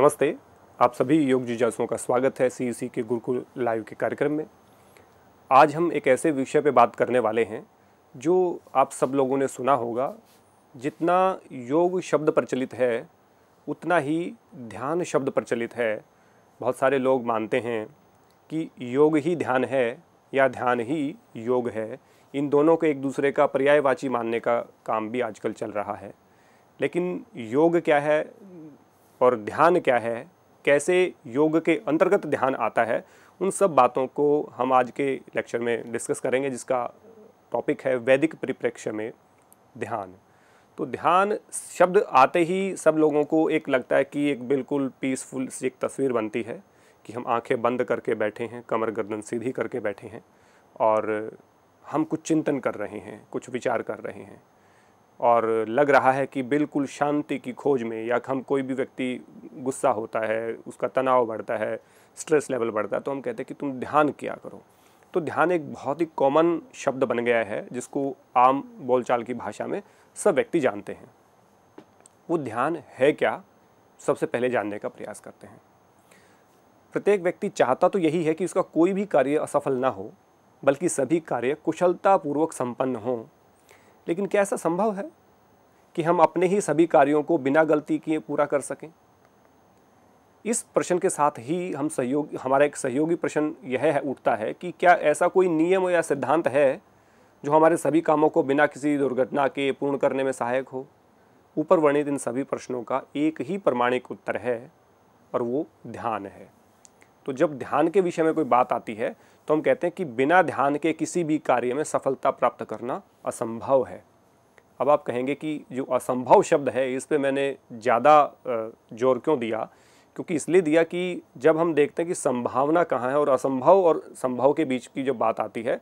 नमस्ते आप सभी योग जिज्ञासुओं का स्वागत है सी के गुरुकुल लाइव के कार्यक्रम में आज हम एक ऐसे विषय पर बात करने वाले हैं जो आप सब लोगों ने सुना होगा जितना योग शब्द प्रचलित है उतना ही ध्यान शब्द प्रचलित है बहुत सारे लोग मानते हैं कि योग ही ध्यान है या ध्यान ही योग है इन दोनों को एक दूसरे का पर्यायवाची मानने का काम भी आजकल चल रहा है लेकिन योग क्या है और ध्यान क्या है कैसे योग के अंतर्गत ध्यान आता है उन सब बातों को हम आज के लेक्चर में डिस्कस करेंगे जिसका टॉपिक है वैदिक परिप्रेक्ष्य में ध्यान तो ध्यान शब्द आते ही सब लोगों को एक लगता है कि एक बिल्कुल पीसफुल सी एक तस्वीर बनती है कि हम आंखें बंद करके बैठे हैं कमर गर्दन सीधी करके बैठे हैं और हम कुछ चिंतन कर रहे हैं कुछ विचार कर रहे हैं और लग रहा है कि बिल्कुल शांति की खोज में या हम कोई भी व्यक्ति गुस्सा होता है उसका तनाव बढ़ता है स्ट्रेस लेवल बढ़ता है तो हम कहते हैं कि तुम ध्यान किया करो तो ध्यान एक बहुत ही कॉमन शब्द बन गया है जिसको आम बोलचाल की भाषा में सब व्यक्ति जानते हैं वो ध्यान है क्या सबसे पहले जानने का प्रयास करते हैं प्रत्येक व्यक्ति चाहता तो यही है कि उसका कोई भी कार्य असफल ना हो बल्कि सभी कार्य कुशलतापूर्वक संपन्न हों लेकिन क्या ऐसा संभव है कि हम अपने ही सभी कार्यों को बिना गलती किए पूरा कर सकें इस प्रश्न के साथ ही हम सहयोग हमारा एक सहयोगी प्रश्न यह है उठता है कि क्या ऐसा कोई नियम या सिद्धांत है जो हमारे सभी कामों को बिना किसी दुर्घटना के पूर्ण करने में सहायक हो ऊपर वर्णित इन सभी प्रश्नों का एक ही प्रमाणिक उत्तर है और वो ध्यान है तो जब ध्यान के विषय में कोई बात आती है तो हम कहते हैं कि बिना ध्यान के किसी भी कार्य में सफलता प्राप्त करना असंभव है अब आप कहेंगे कि जो असंभव शब्द है इस पर मैंने ज़्यादा जोर क्यों दिया क्योंकि इसलिए दिया कि जब हम देखते हैं कि संभावना कहाँ है और असंभव और संभव के बीच की जो बात आती है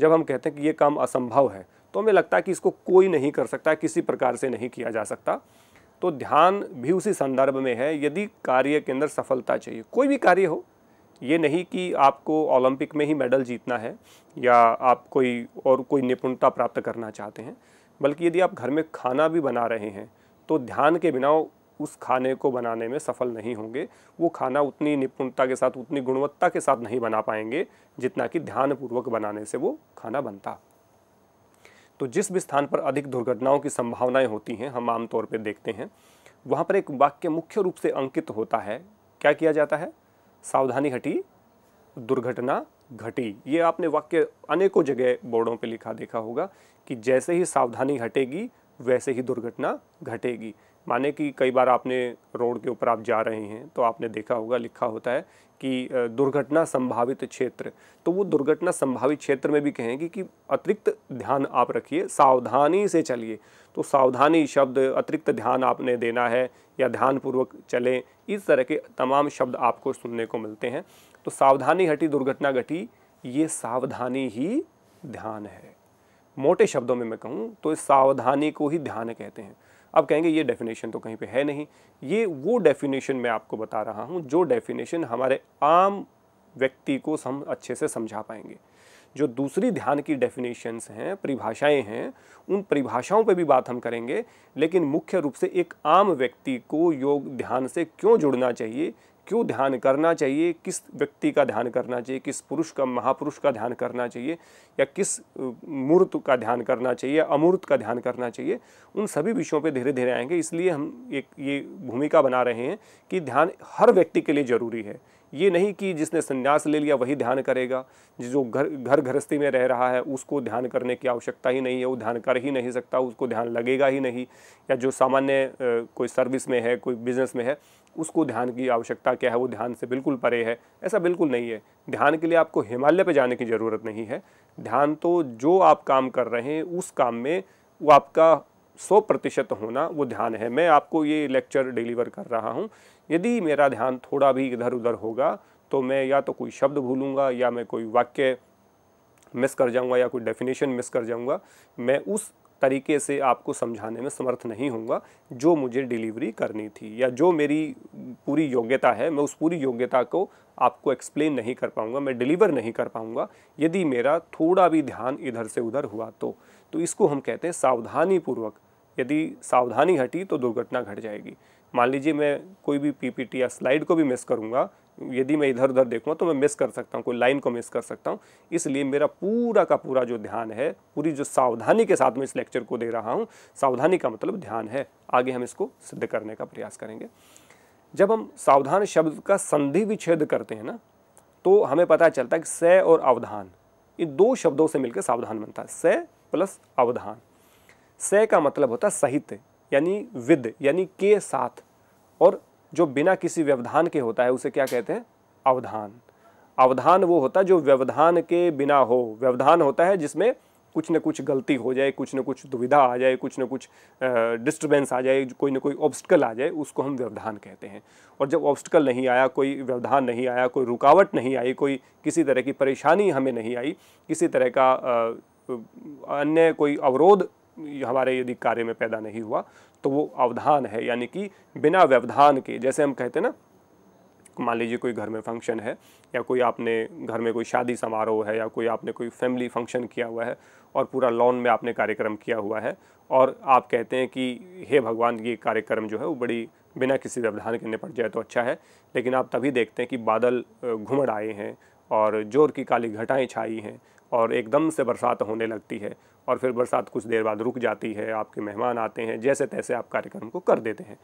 जब हम कहते हैं कि ये काम असंभव है तो हमें लगता है कि इसको कोई नहीं कर सकता किसी प्रकार से नहीं किया जा सकता तो ध्यान भी उसी संदर्भ में है यदि कार्य के अंदर सफलता चाहिए कोई भी कार्य हो ये नहीं कि आपको ओलंपिक में ही मेडल जीतना है या आप कोई और कोई निपुणता प्राप्त करना चाहते हैं बल्कि यदि आप घर में खाना भी बना रहे हैं तो ध्यान के बिना उस खाने को बनाने में सफल नहीं होंगे वो खाना उतनी निपुणता के साथ उतनी गुणवत्ता के साथ नहीं बना पाएंगे जितना कि ध्यानपूर्वक बनाने से वो खाना बनता तो जिस भी स्थान पर अधिक दुर्घटनाओं की संभावनाएं होती हैं हम आमतौर पर देखते हैं वहाँ पर एक वाक्य मुख्य रूप से अंकित होता है क्या किया जाता है सावधानी हटी दुर्घटना घटी ये आपने वाक्य अनेकों जगह बोर्डों पे लिखा देखा होगा कि जैसे ही सावधानी हटेगी वैसे ही दुर्घटना घटेगी माने कि कई बार आपने रोड के ऊपर आप जा रहे हैं तो आपने देखा होगा लिखा होता है कि दुर्घटना संभावित क्षेत्र तो वो दुर्घटना संभावित क्षेत्र में भी कहेंगे कि अतिरिक्त ध्यान आप रखिए सावधानी से चलिए तो सावधानी शब्द अतिरिक्त ध्यान आपने देना है या ध्यानपूर्वक चलें इस तरह के तमाम शब्द आपको सुनने को मिलते हैं तो सावधानी हटी दुर्घटना घटी ये सावधानी ही ध्यान है मोटे शब्दों में मैं कहूँ तो इस सावधानी को ही ध्यान कहते हैं अब कहेंगे ये डेफिनेशन तो कहीं पे है नहीं ये वो डेफिनेशन मैं आपको बता रहा हूँ जो डेफिनेशन हमारे आम व्यक्ति को हम अच्छे से समझा पाएंगे जो दूसरी ध्यान की डेफिनेशंस हैं परिभाषाएं हैं उन परिभाषाओं पे भी बात हम करेंगे लेकिन मुख्य रूप से एक आम व्यक्ति को योग ध्यान से क्यों जुड़ना चाहिए क्यों ध्यान करना चाहिए किस व्यक्ति का ध्यान करना चाहिए किस पुरुष का महापुरुष का ध्यान करना चाहिए या किस मूर्त का ध्यान करना चाहिए अमूर्त का ध्यान करना चाहिए उन सभी विषयों पे धीरे धीरे आएंगे इसलिए हम एक ये भूमिका बना रहे हैं कि ध्यान हर व्यक्ति के लिए ज़रूरी है ये नहीं कि जिसने संन्यास ले लिया वही ध्यान करेगा जो घर घर गृहस्थी में रह रहा है उसको ध्यान करने की आवश्यकता ही नहीं है वो ध्यान कर ही नहीं सकता उसको ध्यान लगेगा ही नहीं या जो सामान्य कोई सर्विस में है कोई बिजनेस में है उसको ध्यान की आवश्यकता क्या है वो ध्यान से बिल्कुल परे है ऐसा बिल्कुल नहीं है ध्यान के लिए आपको हिमालय पर जाने की ज़रूरत नहीं है ध्यान तो जो आप काम कर रहे हैं उस काम में वो आपका सौ प्रतिशत होना वो ध्यान है मैं आपको ये लेक्चर डिलीवर कर रहा हूँ यदि मेरा ध्यान थोड़ा भी इधर उधर होगा तो मैं या तो कोई शब्द भूलूँगा या मैं कोई वाक्य मिस कर जाऊँगा या कोई डेफिनेशन मिस कर जाऊँगा मैं उस तरीके से आपको समझाने में समर्थ नहीं होऊंगा जो मुझे डिलीवरी करनी थी या जो मेरी पूरी योग्यता है मैं उस पूरी योग्यता को आपको एक्सप्लेन नहीं कर पाऊंगा मैं डिलीवर नहीं कर पाऊंगा यदि मेरा थोड़ा भी ध्यान इधर से उधर हुआ तो तो इसको हम कहते हैं सावधानीपूर्वक यदि सावधानी हटी तो दुर्घटना घट जाएगी मान लीजिए मैं कोई भी पीपीटी या स्लाइड को भी मिस करूँगा यदि मैं इधर उधर देखूँ तो मैं मिस कर सकता हूँ कोई लाइन को मिस कर सकता हूँ इसलिए मेरा पूरा का पूरा जो ध्यान है पूरी जो सावधानी के साथ मैं इस लेक्चर को दे रहा हूँ सावधानी का मतलब ध्यान है आगे हम इसको सिद्ध करने का प्रयास करेंगे जब हम सावधान शब्द का संधि विच्छेद करते हैं ना तो हमें पता चलता है कि स और अवधान इन दो शब्दों से मिलकर सावधान बनता है स प्लस अवधान से का मतलब होता है सहित यानी विद यानी के साथ और जो बिना किसी व्यवधान के होता है उसे क्या कहते हैं अवधान अवधान वो होता है जो व्यवधान के बिना हो व्यवधान होता है जिसमें कुछ न कुछ गलती हो जाए कुछ न कुछ दुविधा आ जाए कुछ न कुछ डिस्टर्बेंस आ जाए कोई ना कोई ऑब्स्टिकल आ जाए उसको हम व्यवधान कहते हैं और जब ऑब्स्टिकल नहीं आया कोई व्यवधान नहीं आया कोई रुकावट नहीं आई कोई किसी तरह की परेशानी हमें नहीं आई किसी तरह का अन्य कोई अवरोध हमारे यदि कार्य में पैदा नहीं हुआ तो वो अवधान है यानी कि बिना व्यवधान के जैसे हम कहते हैं ना मान लीजिए कोई घर में फंक्शन है या कोई आपने घर में कोई शादी समारोह है या कोई आपने कोई फैमिली फंक्शन किया हुआ है और पूरा लॉन में आपने कार्यक्रम किया हुआ है और आप कहते हैं कि हे भगवान ये कार्यक्रम जो है वो बड़ी बिना किसी व्यवधान के निपट जाए तो अच्छा है लेकिन आप तभी देखते हैं कि बादल घुमड़ आए हैं और जोर की काली घटाएँ छाई हैं और एकदम से बरसात होने लगती है और फिर बरसात कुछ देर बाद रुक जाती है आपके मेहमान आते हैं जैसे तैसे आप कार्यक्रम को कर देते हैं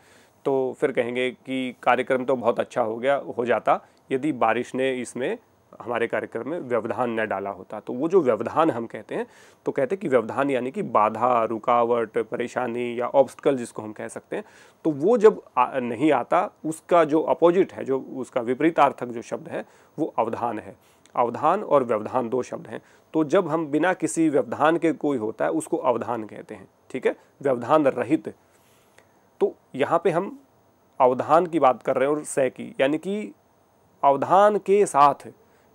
तो फिर कहेंगे कि कार्यक्रम तो बहुत अच्छा हो गया हो जाता यदि बारिश ने इसमें हमारे कार्यक्रम में व्यवधान न डाला होता तो वो जो व्यवधान हम कहते हैं तो कहते हैं कि व्यवधान यानी कि बाधा रुकावट परेशानी या ऑब्स्टिकल जिसको हम कह सकते हैं तो वो जब आ, नहीं आता उसका जो अपोजिट है जो उसका विपरीतार्थक जो शब्द है वो अवधान है अवधान और व्यवधान दो शब्द हैं तो जब हम बिना किसी व्यवधान के कोई होता है उसको अवधान कहते हैं ठीक है व्यवधान रहित तो यहाँ पे हम अवधान की बात कर रहे हैं और स की यानी कि अवधान के साथ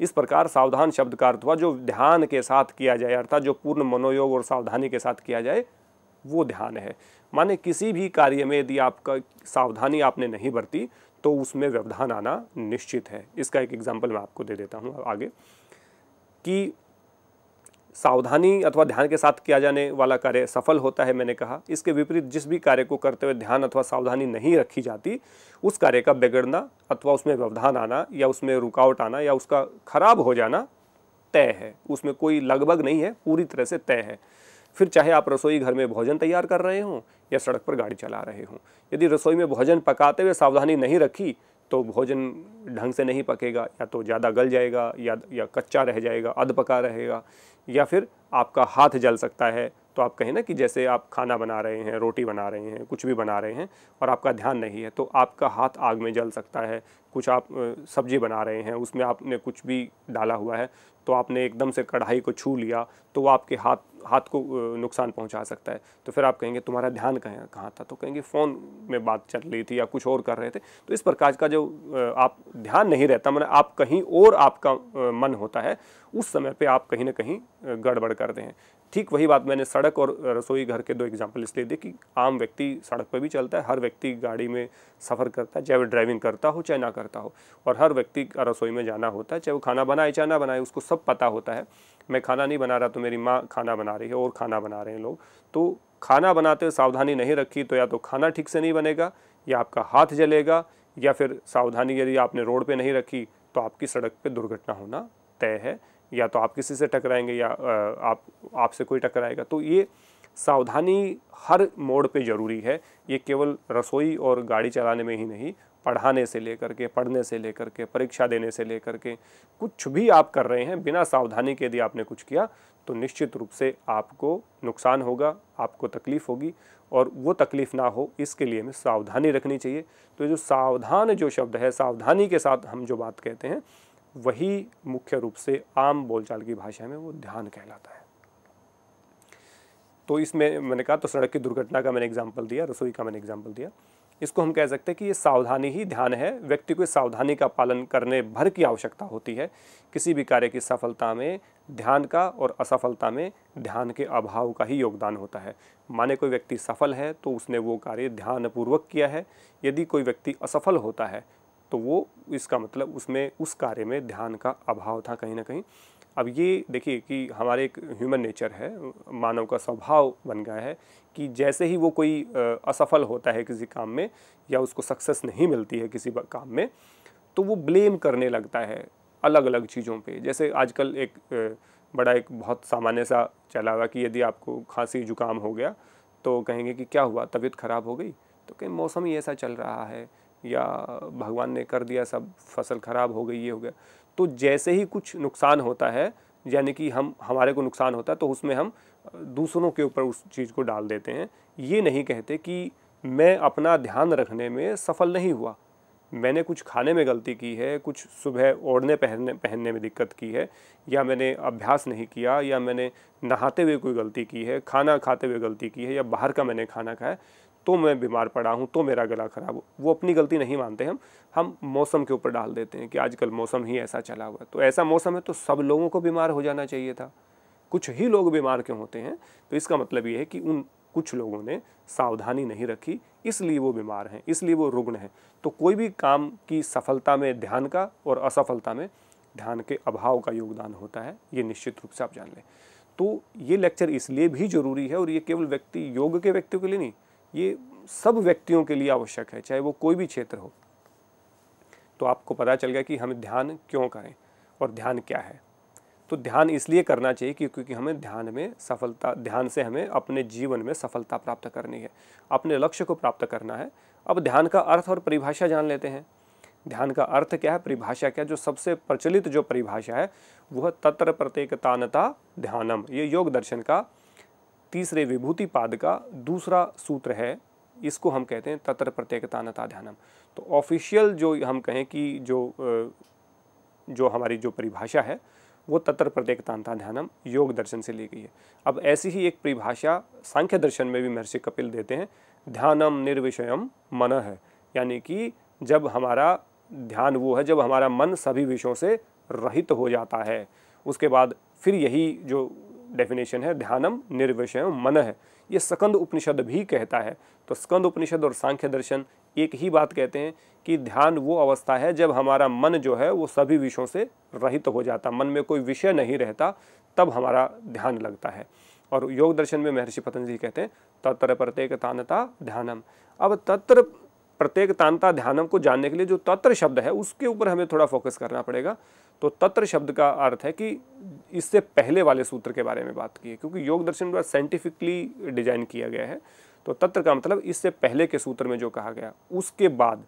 इस प्रकार सावधान शब्द का अर्थ हुआ जो ध्यान के साथ किया जाए अर्थात जो पूर्ण मनोयोग और सावधानी के साथ किया जाए वो ध्यान है माने किसी भी कार्य में यदि आपका सावधानी आपने नहीं बरती तो उसमें व्यवधान आना निश्चित है इसका एक एग्जाम्पल मैं आपको दे देता हूँ आगे कि सावधानी अथवा ध्यान के साथ किया जाने वाला कार्य सफल होता है मैंने कहा इसके विपरीत जिस भी कार्य को करते हुए ध्यान अथवा सावधानी नहीं रखी जाती उस कार्य का बिगड़ना अथवा उसमें व्यवधान आना या उसमें रुकावट आना या उसका खराब हो जाना तय है उसमें कोई लगभग नहीं है पूरी तरह से तय है फिर चाहे आप रसोई घर में भोजन तैयार कर रहे हों या सड़क पर गाड़ी चला रहे हों यदि रसोई में भोजन पकाते हुए सावधानी नहीं रखी तो भोजन ढंग से नहीं पकेगा या तो ज़्यादा गल जाएगा या या कच्चा रह जाएगा अध पका रहेगा या फिर आपका हाथ जल सकता है तो आप कहें ना कि जैसे आप खाना बना रहे हैं रोटी बना रहे हैं कुछ भी बना रहे हैं और आपका ध्यान नहीं है तो आपका हाथ आग में जल सकता है कुछ आप सब्जी बना रहे हैं उसमें आपने कुछ भी डाला हुआ है तो आपने एकदम से कढ़ाई को छू लिया तो वो आपके हाथ हाथ को नुकसान पहुंचा सकता है तो फिर आप कहेंगे तुम्हारा ध्यान कहें कहाँ था तो कहेंगे फ़ोन में बात चल रही थी या कुछ और कर रहे थे तो इस प्रकार का जो आप ध्यान नहीं रहता मतलब आप कहीं और आपका मन होता है उस समय पे आप कहीं ना कहीं गड़बड़ करते हैं ठीक वही बात मैंने सड़क और रसोई घर के दो एग्जाम्पल इसलिए दी कि आम व्यक्ति सड़क पर भी चलता है हर व्यक्ति गाड़ी में सफ़र करता है चाहे वो ड्राइविंग करता हो चाहे ना करता हो और हर व्यक्ति का रसोई में जाना होता है चाहे वो खाना बनाए चाहे ना बनाए उसको सब पता होता है मैं खाना नहीं बना रहा तो मेरी माँ खाना बना रही है और खाना बना रहे हैं लोग तो खाना बनाते हुए सावधानी नहीं रखी तो या तो खाना ठीक से नहीं बनेगा या आपका हाथ जलेगा या फिर सावधानी यदि आपने रोड पर नहीं रखी तो आपकी सड़क पर दुर्घटना होना तय है या तो आप किसी से टकराएंगे या आप आपसे कोई टकराएगा तो ये सावधानी हर मोड़ पे ज़रूरी है ये केवल रसोई और गाड़ी चलाने में ही नहीं पढ़ाने से लेकर के पढ़ने से लेकर के परीक्षा देने से लेकर के कुछ भी आप कर रहे हैं बिना सावधानी के यदि आपने कुछ किया तो निश्चित रूप से आपको नुकसान होगा आपको तकलीफ़ होगी और वो तकलीफ़ ना हो इसके लिए हमें सावधानी रखनी चाहिए तो जो सावधान जो शब्द है सावधानी के साथ हम जो बात कहते हैं वही मुख्य रूप से आम बोलचाल की भाषा में वो ध्यान कहलाता है तो इसमें मैंने कहा तो सड़क की दुर्घटना का मैंने एग्जाम्पल दिया रसोई का मैंने एग्जाम्पल दिया इसको हम कह सकते हैं कि ये सावधानी ही ध्यान है व्यक्ति को सावधानी का पालन करने भर की आवश्यकता होती है किसी भी कार्य की सफलता में ध्यान का और असफलता में ध्यान के अभाव का ही योगदान होता है माने कोई व्यक्ति सफल है तो उसने वो कार्य ध्यानपूर्वक किया है यदि कोई व्यक्ति असफल होता है तो वो इसका मतलब उसमें उस कार्य में ध्यान का अभाव था कहीं ना कहीं अब ये देखिए कि हमारे एक ह्यूमन नेचर है मानव का स्वभाव बन गया है कि जैसे ही वो कोई असफल होता है किसी काम में या उसको सक्सेस नहीं मिलती है किसी काम में तो वो ब्लेम करने लगता है अलग अलग चीज़ों पे जैसे आजकल एक बड़ा एक बहुत सामान्य सा चला हुआ कि यदि आपको खांसी जुकाम हो गया तो कहेंगे कि क्या हुआ तबीयत ख़राब हो गई तो कहीं मौसम ही ऐसा चल रहा है या भगवान ने कर दिया सब फसल ख़राब हो गई ये हो गया तो जैसे ही कुछ नुकसान होता है यानी कि हम हमारे को नुकसान होता है तो उसमें हम दूसरों के ऊपर उस चीज़ को डाल देते हैं ये नहीं कहते कि मैं अपना ध्यान रखने में सफल नहीं हुआ मैंने कुछ खाने में गलती की है कुछ सुबह ओढ़ने पहनने पहनने में दिक्कत की है या मैंने अभ्यास नहीं किया या मैंने नहाते हुए कोई गलती की है खाना खाते हुए गलती की है या बाहर का मैंने खाना खाया तो मैं बीमार पड़ा हूँ तो मेरा गला ख़राब हो वो अपनी गलती नहीं मानते हम हम मौसम के ऊपर डाल देते हैं कि आजकल मौसम ही ऐसा चला हुआ है तो ऐसा मौसम है तो सब लोगों को बीमार हो जाना चाहिए था कुछ ही लोग बीमार क्यों होते हैं तो इसका मतलब ये है कि उन कुछ लोगों ने सावधानी नहीं रखी इसलिए वो बीमार हैं इसलिए वो रुग्ण हैं तो कोई भी काम की सफलता में ध्यान का और असफलता में ध्यान के अभाव का योगदान होता है ये निश्चित रूप से आप जान लें तो ये लेक्चर इसलिए भी ज़रूरी है और ये केवल व्यक्ति योग के व्यक्तियों के लिए नहीं ये सब व्यक्तियों के लिए आवश्यक है चाहे वो कोई भी क्षेत्र हो तो आपको पता चल गया कि हम ध्यान क्यों करें और ध्यान क्या है तो ध्यान इसलिए करना चाहिए कि क्योंकि हमें ध्यान में सफलता ध्यान से हमें अपने जीवन में सफलता प्राप्त करनी है अपने लक्ष्य को प्राप्त करना है अब ध्यान का अर्थ और परिभाषा जान लेते हैं ध्यान का अर्थ क्या है परिभाषा क्या है जो सबसे प्रचलित जो परिभाषा है वह तत्र प्रत्येकतानता ध्यानम ये योग दर्शन का तीसरे विभूति पाद का दूसरा सूत्र है इसको हम कहते हैं तत्र प्रत्येकता नता ध्यानम तो ऑफिशियल जो हम कहें कि जो जो हमारी जो परिभाषा है वो तत्र प्रत्येकतांता ध्यानम योग दर्शन से ली गई है अब ऐसी ही एक परिभाषा सांख्य दर्शन में भी महर्षि कपिल देते हैं ध्यानम निर्विषयम मन है यानी कि जब हमारा ध्यान वो है जब हमारा मन सभी विषयों से रहित हो जाता है उसके बाद फिर यही जो डेफिनेशन है ध्यानम निर्विषय मन है ये स्कंद उपनिषद भी कहता है तो स्कंद उपनिषद और सांख्य दर्शन एक ही बात कहते हैं कि ध्यान वो अवस्था है जब हमारा मन जो है वो सभी विषयों से रहित हो जाता मन में कोई विषय नहीं रहता तब हमारा ध्यान लगता है और योग दर्शन में महर्षि पतंजलि कहते हैं तत्र प्रत्येक तानता ध्यानम अब तत्र प्रत्येक तानता ध्यानम को जानने के लिए जो तत्र शब्द है उसके ऊपर हमें थोड़ा फोकस करना पड़ेगा तो तत्र शब्द का अर्थ है कि इससे पहले वाले सूत्र के बारे में बात की है क्योंकि योग दर्शन द्वारा साइंटिफिकली डिजाइन किया गया है तो तत्र का मतलब इससे पहले के सूत्र में जो कहा गया उसके बाद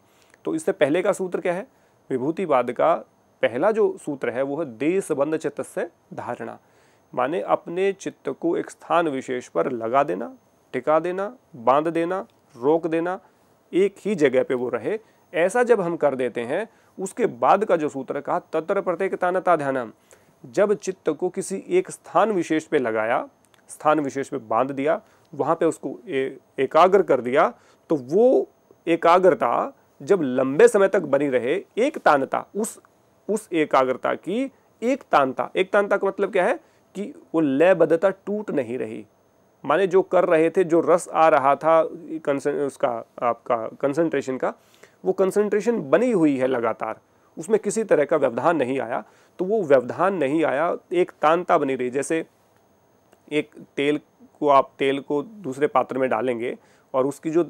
तो इससे पहले का सूत्र क्या है विभूतिवाद का पहला जो सूत्र है वो है देशबंध चित्त से धारणा माने अपने चित्त को एक स्थान विशेष पर लगा देना टिका देना बांध देना रोक देना एक ही जगह पे वो रहे ऐसा जब हम कर देते हैं उसके बाद का जो सूत्र कहा तत्र प्रत्येक तानता जब चित्त को किसी एक स्थान विशेष पे लगाया स्थान विशेष पे बांध दिया वहाँ पे उसको ए, एकाग्र कर दिया तो वो एकाग्रता जब लंबे समय तक बनी रहे एक तानता उस उस एकाग्रता की एक तानता एक तानता का मतलब क्या है कि वो लयबद्धता टूट नहीं रही माने जो कर रहे थे जो रस आ रहा था उसका आपका कंसंट्रेशन का वो कंसंट्रेशन बनी हुई है लगातार उसमें किसी तरह का व्यवधान नहीं आया तो वो व्यवधान नहीं आया एक तानता बनी रही जैसे एक तेल को आप तेल को दूसरे पात्र में डालेंगे और उसकी जो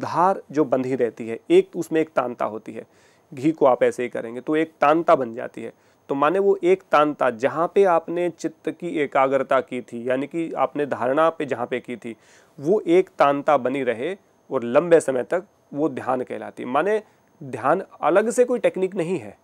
धार जो बंधी रहती है एक उसमें एक तांता होती है घी को आप ऐसे ही करेंगे तो एक तानता बन जाती है तो माने वो एक तानता जहाँ पे आपने चित्त की एकाग्रता की थी यानी कि आपने धारणा पे जहाँ पे की थी वो एक तानता बनी रहे और लंबे समय तक वो ध्यान कहलाती है माने ध्यान अलग से कोई टेक्निक नहीं है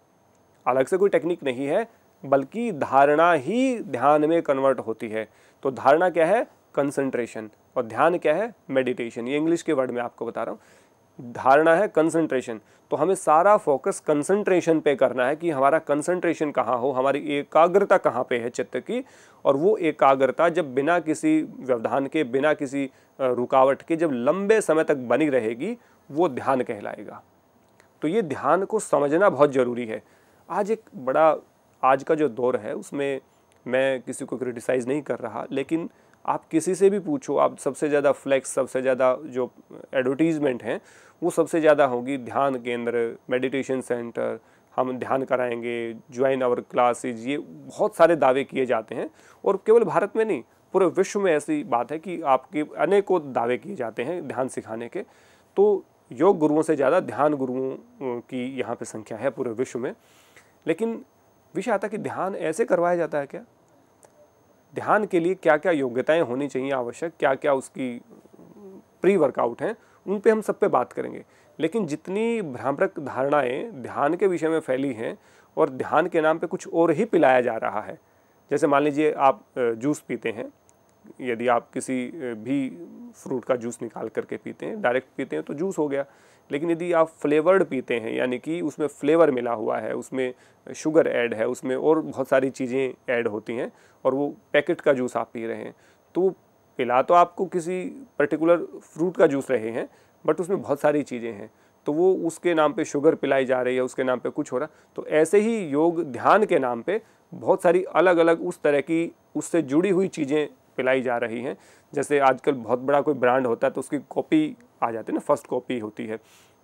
अलग से कोई टेक्निक नहीं है बल्कि धारणा ही ध्यान में कन्वर्ट होती है तो धारणा क्या है कंसंट्रेशन और ध्यान क्या है मेडिटेशन ये इंग्लिश के वर्ड में आपको बता रहा हूँ धारणा है कंसंट्रेशन तो हमें सारा फोकस कंसंट्रेशन पे करना है कि हमारा कंसंट्रेशन कहाँ हो हमारी एकाग्रता कहाँ पे है चित्त की और वो एकाग्रता जब बिना किसी व्यवधान के बिना किसी रुकावट के जब लंबे समय तक बनी रहेगी वो ध्यान कहलाएगा तो ये ध्यान को समझना बहुत ज़रूरी है आज एक बड़ा आज का जो दौर है उसमें मैं किसी को क्रिटिसाइज़ नहीं कर रहा लेकिन आप किसी से भी पूछो आप सबसे ज़्यादा फ्लैक्स सबसे ज़्यादा जो एडवर्टीज़मेंट हैं वो सबसे ज़्यादा होगी ध्यान केंद्र मेडिटेशन सेंटर हम ध्यान कराएंगे ज्वाइन आवर क्लासेज ये बहुत सारे दावे किए जाते हैं और केवल भारत में नहीं पूरे विश्व में ऐसी बात है कि आपके अनेकों दावे किए जाते हैं ध्यान सिखाने के तो योग गुरुओं से ज़्यादा ध्यान गुरुओं की यहाँ पे संख्या है पूरे विश्व में लेकिन विषय आता कि ध्यान ऐसे करवाया जाता है क्या ध्यान के लिए क्या क्या योग्यताएं होनी चाहिए आवश्यक क्या क्या उसकी प्री वर्कआउट हैं उन पे हम सब पे बात करेंगे लेकिन जितनी भ्रामक धारणाएं ध्यान के विषय में फैली हैं और ध्यान के नाम पे कुछ और ही पिलाया जा रहा है जैसे मान लीजिए आप जूस पीते हैं यदि आप किसी भी फ्रूट का जूस निकाल करके पीते हैं डायरेक्ट पीते हैं तो जूस हो गया लेकिन यदि आप फ्लेवर्ड पीते हैं यानी कि उसमें फ्लेवर मिला हुआ है उसमें शुगर ऐड है उसमें और बहुत सारी चीज़ें ऐड होती हैं और वो पैकेट का जूस आप पी रहे हैं तो पिला तो आपको किसी पर्टिकुलर फ्रूट का जूस रहे हैं बट उसमें बहुत सारी चीज़ें हैं तो वो उसके नाम पे शुगर पिलाई जा रही है उसके नाम पे कुछ हो रहा तो ऐसे ही योग ध्यान के नाम पे बहुत सारी अलग अलग उस तरह की उससे जुड़ी हुई चीज़ें पिलाई जा रही हैं जैसे आजकल बहुत बड़ा कोई ब्रांड होता है तो उसकी कॉपी आ जाती है ना फर्स्ट कॉपी होती है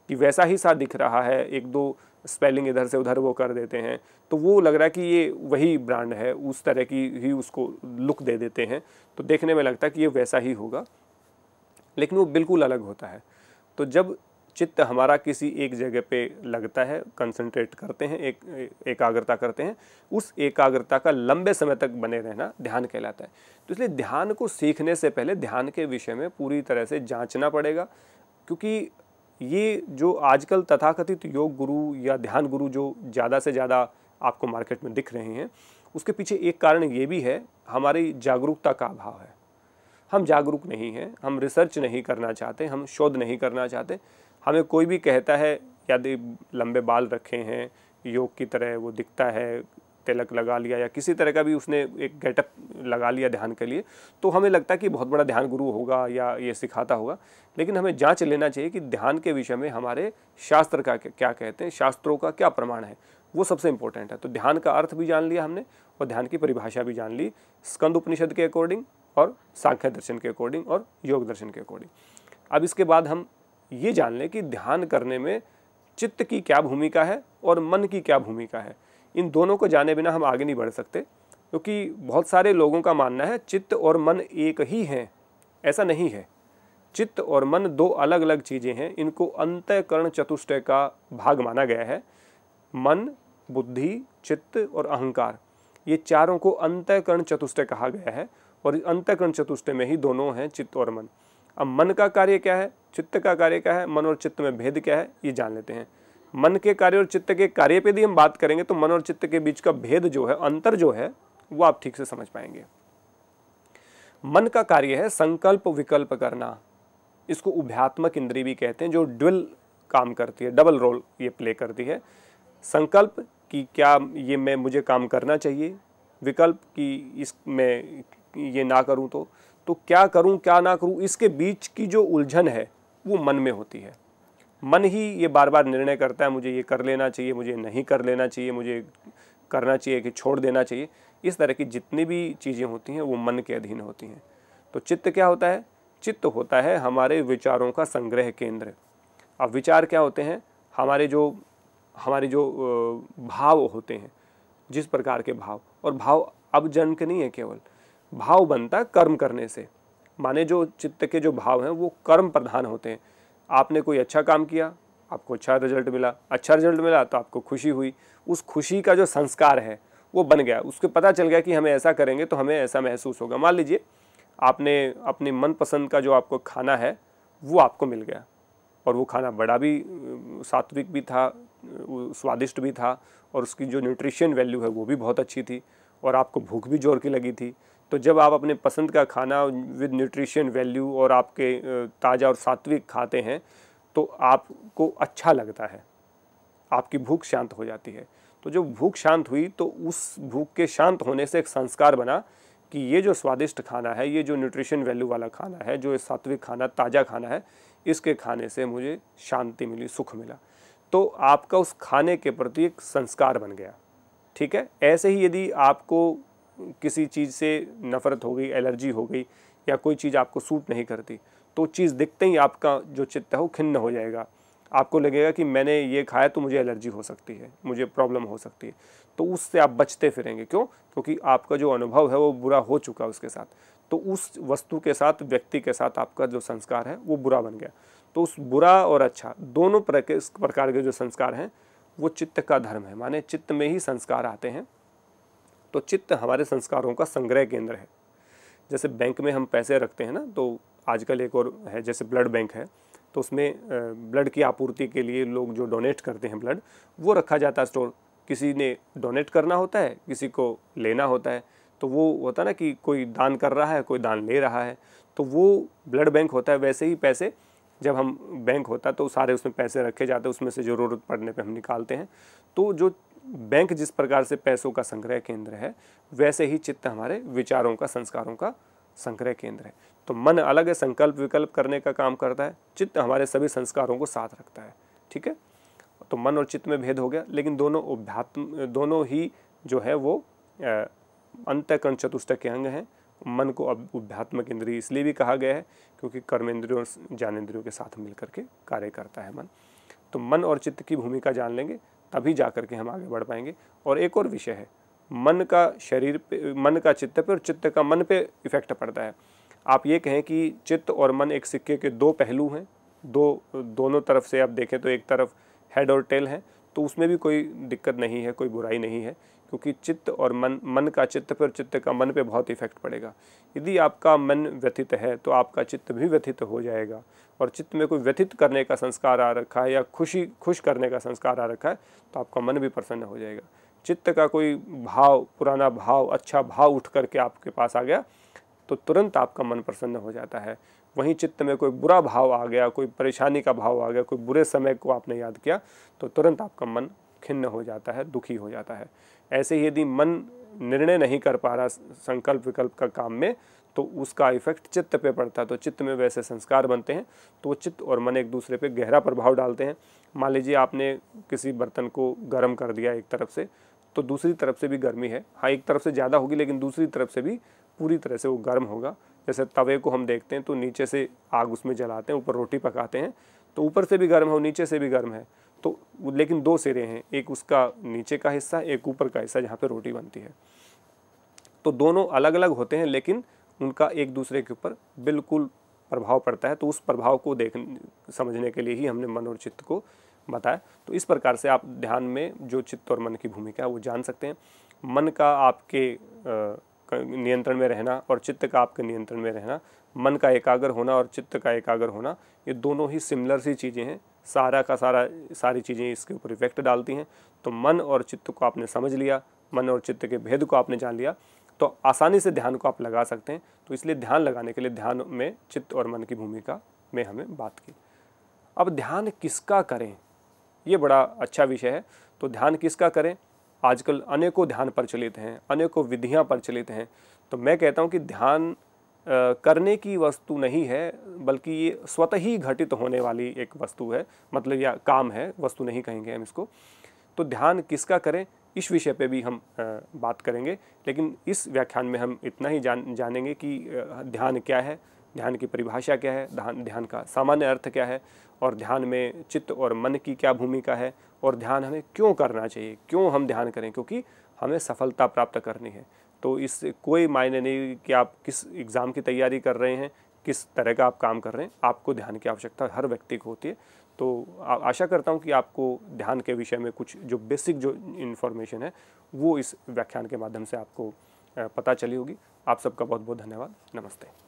कि वैसा ही सा दिख रहा है एक दो स्पेलिंग इधर से उधर वो कर देते हैं तो वो लग रहा है कि ये वही ब्रांड है उस तरह की ही उसको लुक दे देते हैं तो देखने में लगता है कि ये वैसा ही होगा लेकिन वो बिल्कुल अलग होता है तो जब चित्त हमारा किसी एक जगह पे लगता है कंसंट्रेट करते हैं एक एकाग्रता करते हैं उस एकाग्रता का लंबे समय तक बने रहना ध्यान कहलाता है तो इसलिए ध्यान को सीखने से पहले ध्यान के विषय में पूरी तरह से जांचना पड़ेगा क्योंकि ये जो आजकल तथाकथित योग गुरु या ध्यान गुरु जो ज़्यादा से ज़्यादा आपको मार्केट में दिख रहे हैं उसके पीछे एक कारण ये भी है हमारी जागरूकता का अभाव है हम जागरूक नहीं हैं हम रिसर्च नहीं करना चाहते हम शोध नहीं करना चाहते हमें कोई भी कहता है यदि लंबे बाल रखे हैं योग की तरह वो दिखता है तिलक लगा लिया या किसी तरह का भी उसने एक गेटअप लगा लिया ध्यान के लिए तो हमें लगता है कि बहुत बड़ा ध्यान गुरु होगा या ये सिखाता होगा लेकिन हमें जांच लेना चाहिए कि ध्यान के विषय में हमारे शास्त्र का क्या कहते हैं शास्त्रों का क्या प्रमाण है वो सबसे इम्पोर्टेंट है तो ध्यान का अर्थ भी जान लिया हमने और ध्यान की परिभाषा भी जान ली स्कंद उपनिषद के अकॉर्डिंग और सांख्य दर्शन के अकॉर्डिंग और योग दर्शन के अकॉर्डिंग अब इसके बाद हम ये जान लें कि ध्यान करने में चित्त की क्या भूमिका है और मन की क्या भूमिका है इन दोनों को जाने बिना हम आगे नहीं बढ़ सकते क्योंकि तो बहुत सारे लोगों का मानना है चित्त और मन एक ही हैं ऐसा नहीं है चित्त और मन दो अलग अलग चीज़ें हैं इनको अंतकरण चतुष्टय का भाग माना गया है मन बुद्धि चित्त और अहंकार ये चारों को अंतकरण चतुष्टय कहा गया है और अंतकरण चतुष्टय में ही दोनों हैं चित्त और मन अब मन का कार्य क्या है चित्त का कार्य क्या है मन और चित्त में भेद क्या है ये जान लेते हैं मन के कार्य और चित्त के कार्य पे भी हम बात करेंगे तो मन और चित्त के बीच का भेद जो है अंतर जो है वो आप ठीक से समझ पाएंगे मन का कार्य है संकल्प विकल्प करना इसको उभ्यात्मक इंद्री भी कहते हैं जो ड्विल काम करती है डबल रोल ये प्ले करती है संकल्प कि क्या ये मैं मुझे काम करना चाहिए विकल्प कि इस मैं ये ना करूं तो तो क्या करूं क्या ना करूं इसके बीच की जो उलझन है वो मन में होती है मन ही ये बार बार निर्णय करता है मुझे ये कर लेना चाहिए मुझे नहीं कर लेना चाहिए मुझे करना चाहिए कि छोड़ देना चाहिए इस तरह की जितनी भी चीज़ें होती हैं वो मन के अधीन होती हैं तो चित्त क्या होता है चित्त होता है हमारे विचारों का संग्रह केंद्र अब विचार क्या होते हैं हमारे जो हमारे जो भाव होते हैं जिस प्रकार के भाव और भाव अब जन्म के नहीं है केवल भाव बनता है कर्म करने से माने जो चित्त के जो भाव हैं वो कर्म प्रधान होते हैं आपने कोई अच्छा काम किया आपको अच्छा रिजल्ट मिला अच्छा रिजल्ट मिला तो आपको खुशी हुई उस खुशी का जो संस्कार है वो बन गया उसको पता चल गया कि हमें ऐसा करेंगे तो हमें ऐसा महसूस होगा मान लीजिए आपने अपने मनपसंद का जो आपको खाना है वो आपको मिल गया और वो खाना बड़ा भी सात्विक भी था स्वादिष्ट भी था और उसकी जो न्यूट्रिशन वैल्यू है वो भी बहुत अच्छी थी और आपको भूख भी जोर की लगी थी तो जब आप अपने पसंद का खाना विद न्यूट्रिशन वैल्यू और आपके ताज़ा और सात्विक खाते हैं तो आपको अच्छा लगता है आपकी भूख शांत हो जाती है तो जब भूख शांत हुई तो उस भूख के शांत होने से एक संस्कार बना कि ये जो स्वादिष्ट खाना है ये जो न्यूट्रिशन वैल्यू वाला खाना है जो सात्विक खाना ताज़ा खाना है इसके खाने से मुझे शांति मिली सुख मिला तो आपका उस खाने के प्रति एक संस्कार बन गया ठीक है ऐसे ही यदि आपको किसी चीज़ से नफ़रत हो गई एलर्जी हो गई या कोई चीज़ आपको सूट नहीं करती तो चीज़ दिखते ही आपका जो चित्त है वो खिन्न हो जाएगा आपको लगेगा कि मैंने ये खाया तो मुझे एलर्जी हो सकती है मुझे प्रॉब्लम हो सकती है तो उससे आप बचते फिरेंगे क्यों क्योंकि आपका जो अनुभव है वो बुरा हो चुका है उसके साथ तो उस वस्तु के साथ व्यक्ति के साथ आपका जो संस्कार है वो बुरा बन गया तो उस बुरा और अच्छा दोनों प्रकार के जो संस्कार हैं वो चित्त का धर्म है माने चित्त में ही संस्कार आते हैं तो चित्त हमारे संस्कारों का संग्रह केंद्र है जैसे बैंक में हम पैसे रखते हैं ना तो आजकल एक और है जैसे ब्लड बैंक है तो उसमें ब्लड की आपूर्ति के लिए लोग जो डोनेट करते हैं ब्लड वो रखा जाता है स्टोर किसी ने डोनेट करना होता है किसी को लेना होता है तो वो होता ना कि कोई दान कर रहा है कोई दान ले रहा है तो वो ब्लड बैंक होता है वैसे ही पैसे जब हम बैंक होता तो सारे उसमें पैसे रखे जाते हैं उसमें से ज़रूरत पड़ने पे हम निकालते हैं तो जो बैंक जिस प्रकार से पैसों का संग्रह केंद्र है वैसे ही चित्त हमारे विचारों का संस्कारों का संग्रह केंद्र है तो मन अलग है संकल्प विकल्प करने का काम करता है चित्त हमारे सभी संस्कारों को साथ रखता है ठीक है तो मन और चित्त में भेद हो गया लेकिन दोनों उभ्यात्म दोनों ही जो है वो अंतःकरण चतुष्ट के अंग हैं मन को अब अभ्यात्मक इंद्रिय इसलिए भी कहा गया है क्योंकि कर्मेंद्रियों ज्ञानेन्द्रियों के साथ मिलकर के कार्य करता है मन तो मन और चित्त की भूमिका जान लेंगे तभी जा कर के हम आगे बढ़ पाएंगे और एक और विषय है मन का शरीर पे मन का चित्त पे और चित्त का मन पे इफ़ेक्ट पड़ता है आप ये कहें कि चित्त और मन एक सिक्के के दो पहलू हैं दो दोनों तरफ से आप देखें तो एक तरफ हेड और टेल हैं तो उसमें भी कोई दिक्कत नहीं है कोई बुराई नहीं है क्योंकि चित्त और मन मन का चित्त पर चित्त का मन पे बहुत इफेक्ट पड़ेगा यदि आपका मन व्यथित है तो आपका चित्त भी व्यथित हो जाएगा और चित्त में कोई व्यथित करने का संस्कार आ रखा है या खुशी खुश करने का संस्कार आ रखा है तो आपका मन भी प्रसन्न हो जाएगा चित्त का कोई भाव पुराना भाव अच्छा भाव उठ करके आपके पास आ गया तो तुरंत आपका मन प्रसन्न हो जाता है वहीं चित्त में कोई बुरा भाव आ गया कोई परेशानी का भाव आ गया कोई बुरे समय को आपने याद किया तो तुरंत आपका मन खिन्न हो जाता है दुखी हो जाता है ऐसे ही यदि मन निर्णय नहीं कर पा रहा संकल्प विकल्प का काम में तो उसका इफेक्ट चित्त पे पड़ता है तो चित्त में वैसे संस्कार बनते हैं तो वो चित्त और मन एक दूसरे पे गहरा प्रभाव डालते हैं मान लीजिए आपने किसी बर्तन को गर्म कर दिया एक तरफ से तो दूसरी तरफ से भी गर्मी है हाँ एक तरफ से ज़्यादा होगी लेकिन दूसरी तरफ से भी पूरी तरह से वो गर्म होगा जैसे तवे को हम देखते हैं तो नीचे से आग उसमें जलाते हैं ऊपर रोटी पकाते हैं तो ऊपर से भी गर्म है और नीचे से भी गर्म है तो लेकिन दो सिरे हैं एक उसका नीचे का हिस्सा एक ऊपर का हिस्सा जहाँ पर रोटी बनती है तो दोनों अलग अलग होते हैं लेकिन उनका एक दूसरे के ऊपर बिल्कुल प्रभाव पड़ता है तो उस प्रभाव को देख समझने के लिए ही हमने मन और चित्त को बताया तो इस प्रकार से आप ध्यान में जो चित्त और मन की भूमिका है वो जान सकते हैं मन का आपके नियंत्रण में रहना और चित्त का आपके नियंत्रण में रहना मन का एकाग्र होना और चित्त का एकाग्र होना ये दोनों ही सिमिलर सी चीज़ें हैं सारा का सारा सारी चीज़ें इसके ऊपर इफेक्ट डालती हैं तो मन और चित्त को आपने समझ लिया मन और चित्त के भेद को आपने जान लिया तो आसानी से ध्यान को आप लगा सकते हैं तो इसलिए ध्यान लगाने के लिए ध्यान में चित्त और मन की भूमिका में हमें बात की अब ध्यान किसका करें ये बड़ा अच्छा विषय है तो ध्यान किसका करें आजकल अनेकों ध्यान प्रचलित हैं अनेकों विधियाँ प्रचलित हैं तो मैं कहता हूँ कि ध्यान करने की वस्तु नहीं है बल्कि ये स्वतः ही घटित होने वाली एक वस्तु है मतलब या काम है वस्तु नहीं कहेंगे हम इसको तो ध्यान किसका करें इस विषय पे भी हम बात करेंगे लेकिन इस व्याख्यान में हम इतना ही जान जानेंगे कि ध्यान क्या है ध्यान की परिभाषा क्या है ध्यान ध्यान का सामान्य अर्थ क्या है और ध्यान में चित्त और मन की क्या भूमिका है और ध्यान हमें क्यों करना चाहिए क्यों हम ध्यान करें क्योंकि हमें सफलता प्राप्त करनी है तो इस कोई मायने नहीं कि आप किस एग्ज़ाम की तैयारी कर रहे हैं किस तरह का आप काम कर रहे हैं आपको ध्यान की आवश्यकता हर व्यक्ति को होती है तो आशा करता हूँ कि आपको ध्यान के विषय में कुछ जो बेसिक जो इन्फॉर्मेशन है वो इस व्याख्यान के माध्यम से आपको पता चली होगी आप सबका बहुत बहुत धन्यवाद नमस्ते